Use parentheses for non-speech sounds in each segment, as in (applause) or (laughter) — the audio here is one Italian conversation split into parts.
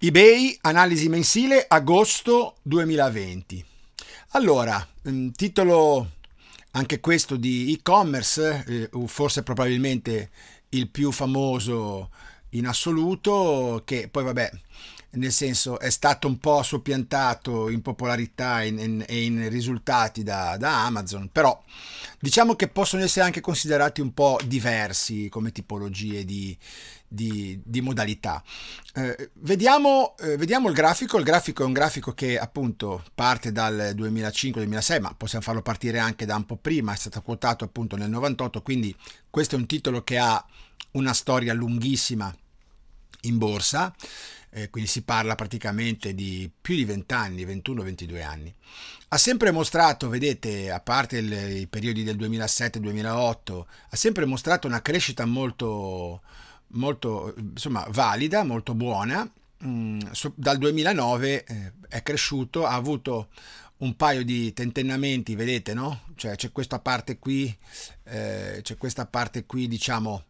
eBay, analisi mensile, agosto 2020. Allora, mm, titolo anche questo di e-commerce, eh, forse probabilmente il più famoso in assoluto, che poi vabbè nel senso è stato un po' soppiantato in popolarità e in, in, in, risultati da, da, Amazon, però diciamo che possono essere anche considerati un po' diversi come tipologie di, di, di modalità. Eh, vediamo, eh, vediamo, il grafico, il grafico è un grafico che appunto parte dal 2005-2006, ma possiamo farlo partire anche da un po' prima, è stato quotato appunto nel 98, quindi questo è un titolo che ha una storia lunghissima in borsa eh, quindi si parla praticamente di più di 20 anni, 21-22 anni. Ha sempre mostrato, vedete, a parte il, i periodi del 2007-2008, ha sempre mostrato una crescita molto, molto insomma, valida, molto buona. Mm, dal 2009 eh, è cresciuto, ha avuto un paio di tentennamenti, vedete, no? Cioè c'è questa parte qui, eh, c'è questa parte qui, diciamo,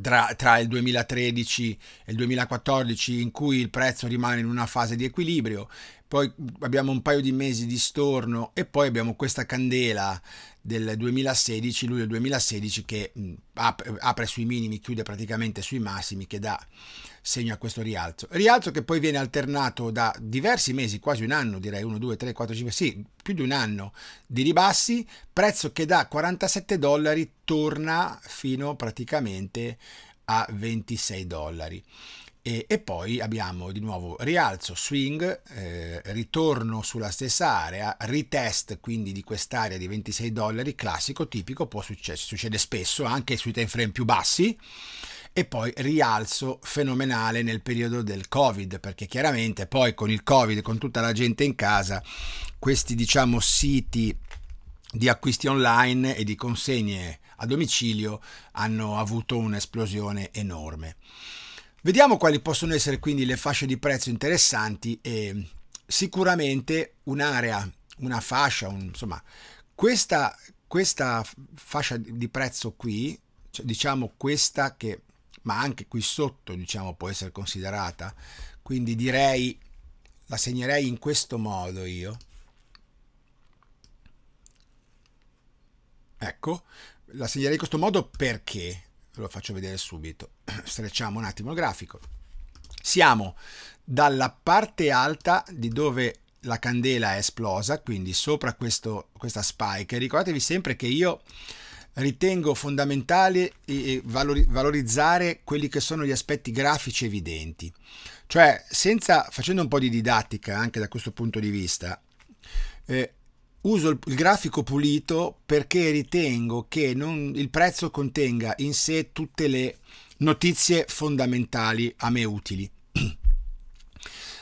tra, tra il 2013 e il 2014 in cui il prezzo rimane in una fase di equilibrio, poi abbiamo un paio di mesi di storno e poi abbiamo questa candela del 2016, luglio 2016, che mm, apre sui minimi, chiude praticamente sui massimi, che dà segno a questo rialzo. Rialzo che poi viene alternato da diversi mesi, quasi un anno, direi 1, 2, 3, 4, 5, sì, più di un anno di ribassi, prezzo che da 47 dollari torna fino praticamente a 26 dollari. E, e, poi abbiamo di nuovo rialzo, swing, eh, ritorno sulla stessa area, retest quindi di quest'area di 26 dollari, classico, tipico, può succedere, succede spesso anche sui time frame più bassi, e poi rialzo fenomenale nel periodo del Covid, perché chiaramente poi con il Covid, con tutta la gente in casa, questi diciamo siti di acquisti online e di consegne a domicilio hanno avuto un'esplosione enorme. Vediamo quali possono essere quindi le fasce di prezzo interessanti e sicuramente un'area, una fascia, un, insomma, questa, questa fascia di prezzo qui, cioè diciamo questa che, ma anche qui sotto diciamo può essere considerata, quindi direi, la segnerei in questo modo io, ecco, la segnerei in questo modo perché? ve lo faccio vedere subito. (clears throat) Strecciamo un attimo il grafico. Siamo dalla parte alta di dove la candela è esplosa, quindi sopra questo, questa spike. Ricordatevi sempre che io ritengo fondamentale valorizzare quelli che sono gli aspetti grafici evidenti. Cioè, senza, facendo un po' di didattica anche da questo punto di vista, eh, uso il, il, grafico pulito perché ritengo che non, il prezzo contenga in sé tutte le notizie fondamentali a me utili. (clears throat)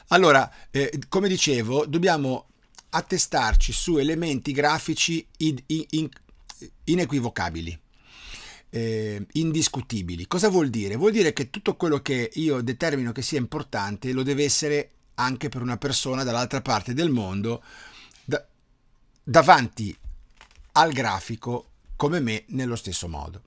Allora, eh, come dicevo, dobbiamo attestarci su elementi grafici in, in, inequivocabili, eh, indiscutibili. Cosa vuol dire? Vuol dire che tutto quello che io determino che sia importante lo deve essere anche per una persona dall'altra parte del mondo davanti al grafico come me nello stesso modo.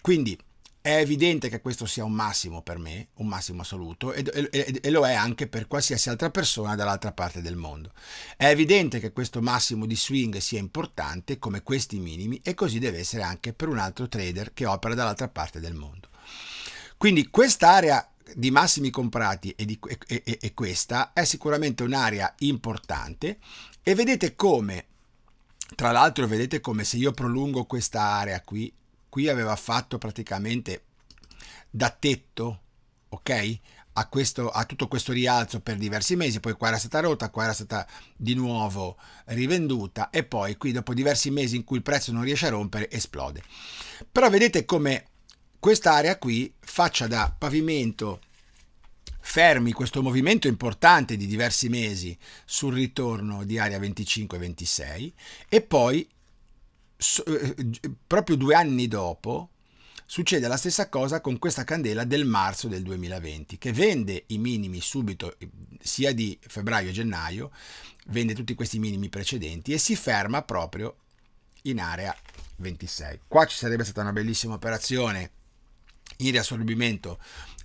Quindi è evidente che questo sia un massimo per me, un massimo assoluto, e, e, e lo è anche per qualsiasi altra persona dall'altra parte del mondo. È evidente che questo massimo di swing sia importante come questi minimi e così deve essere anche per un altro trader che opera dall'altra parte del mondo. Quindi quest'area di massimi comprati e, di, e, e, e, questa è sicuramente un'area importante e vedete come tra l'altro vedete come se io prolungo questa area qui, qui aveva fatto praticamente da tetto, ok? A, questo, a, tutto questo rialzo per diversi mesi, poi qua era stata rotta, qua era stata di nuovo rivenduta e poi qui dopo diversi mesi in cui il prezzo non riesce a rompere esplode. Però vedete come quest'area qui faccia da pavimento fermi questo movimento importante di diversi mesi sul ritorno di area 25 e 26 e poi so, eh, proprio due anni dopo succede la stessa cosa con questa candela del marzo del 2020 che vende i minimi subito eh, sia di febbraio e gennaio vende tutti questi minimi precedenti e si ferma proprio in area 26 qua ci sarebbe stata una bellissima operazione in riassorbimento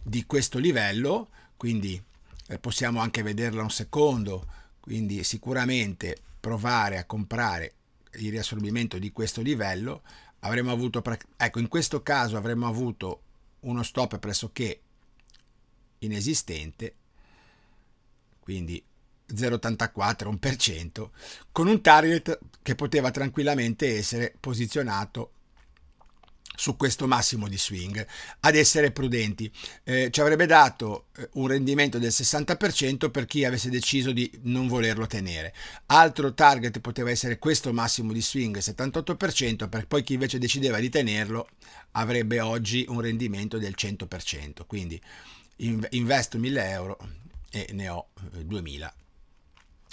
di questo livello quindi eh, possiamo anche vederla un secondo, quindi sicuramente provare a comprare il riassorbimento di questo livello, avremmo avuto, ecco in questo caso avremmo avuto uno stop pressoché inesistente, quindi 0,84, 1%, con un target che poteva tranquillamente essere posizionato su questo massimo di swing ad essere prudenti eh, ci avrebbe dato eh, un rendimento del 60% per chi avesse deciso di non volerlo tenere altro target poteva essere questo massimo di swing 78% per poi chi invece decideva di tenerlo avrebbe oggi un rendimento del 100% quindi investo 1000 euro e ne ho 2000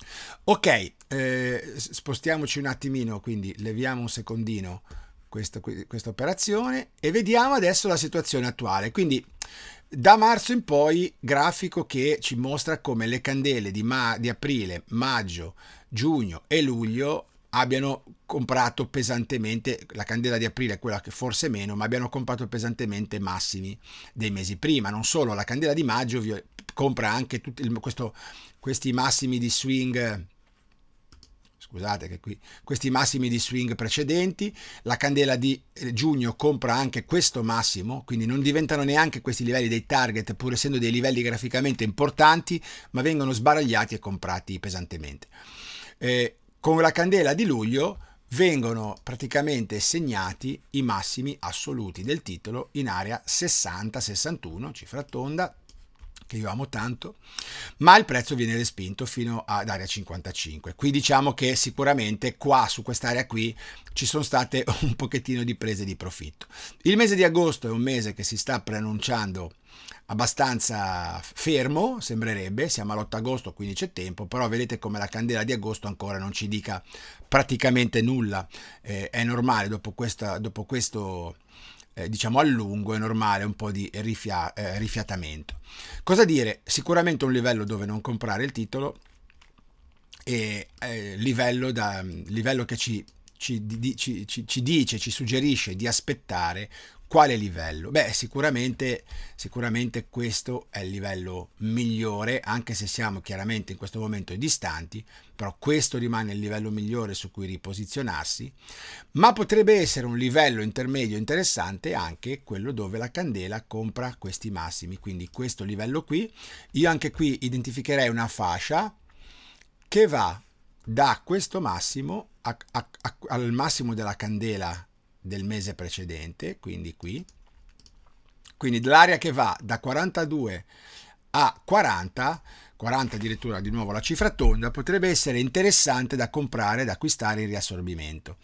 eh, ok eh, spostiamoci un attimino quindi leviamo un secondino questo, questa operazione e vediamo adesso la situazione attuale. Quindi da marzo in poi grafico che ci mostra come le candele di, ma di aprile, maggio, giugno e luglio abbiano comprato pesantemente la candela di aprile è quella che forse meno ma abbiano comprato pesantemente massimi dei mesi prima non solo la candela di maggio compra anche tutti, questi massimi di swing scusate che qui questi massimi di swing precedenti, la candela di eh, giugno compra anche questo massimo, quindi non diventano neanche questi livelli dei target pur essendo dei livelli graficamente importanti, ma vengono sbaragliati e comprati pesantemente. Eh, con la candela di luglio vengono praticamente segnati i massimi assoluti del titolo in area 60-61, cifra tonda, che io amo tanto, ma il prezzo viene respinto fino ad area 55. Qui diciamo che sicuramente qua su quest'area qui ci sono state (laughs) un pochettino di prese di profitto. Il mese di agosto è un mese che si sta preannunciando abbastanza fermo, sembrerebbe, siamo all'8 agosto, quindi c'è tempo, però vedete come la candela di agosto ancora non ci dica praticamente nulla, eh, è normale dopo, questa, dopo questo eh, diciamo a lungo è normale un po' di rifia- eh, rifiatamento. Cosa dire? Sicuramente un livello dove non comprare il titolo e eh, livello, da, livello che ci ci, di, ci, ci, dice, ci suggerisce di aspettare quale livello? Beh, sicuramente, sicuramente questo è il livello migliore, anche se siamo chiaramente in questo momento distanti, però questo rimane il livello migliore su cui riposizionarsi, ma potrebbe essere un livello intermedio interessante anche quello dove la candela compra questi massimi, quindi questo livello qui, io anche qui identificherei una fascia che va da questo massimo a, a, a, al massimo della candela del mese precedente, quindi qui, quindi l'area che va da 42 a 40, 40 addirittura di nuovo la cifra tonda, potrebbe essere interessante da comprare, da acquistare in riassorbimento.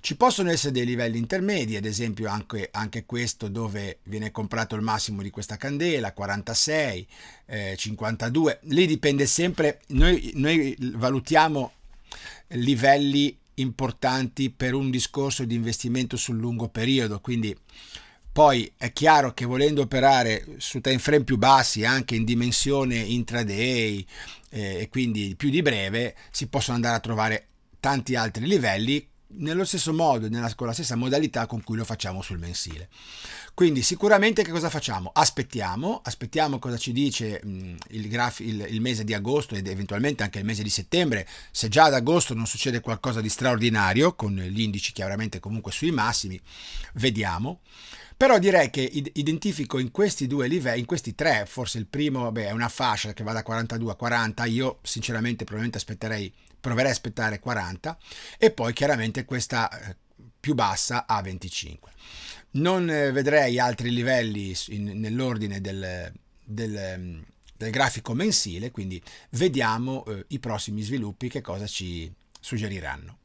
Ci possono essere dei livelli intermedi, ad esempio anche, anche questo dove viene comprato il massimo di questa candela, 46, eh, 52, lì dipende sempre, noi, noi valutiamo livelli importanti per un discorso di investimento sul lungo periodo. Quindi poi è chiaro che volendo operare su time frame più bassi, anche in dimensione intraday eh, e quindi più di breve, si possono andare a trovare tanti altri livelli nello stesso modo, nella, con la stessa modalità con cui lo facciamo sul mensile. Quindi sicuramente che cosa facciamo? Aspettiamo, aspettiamo cosa ci dice mh, mm, il, graf, il, il, mese di agosto ed eventualmente anche il mese di settembre, se già ad agosto non succede qualcosa di straordinario, con gli indici chiaramente comunque sui massimi, vediamo. Però direi che identifico in questi due livelli, in questi tre, forse il primo vabbè, è una fascia che va da 42 a 40, io sinceramente probabilmente aspetterei, proverei a aspettare 40 e poi chiaramente questa eh, più bassa a 25 non eh, vedrei altri livelli in, nell'ordine del, del, mm, del, grafico mensile, quindi vediamo eh, i prossimi sviluppi che cosa ci suggeriranno.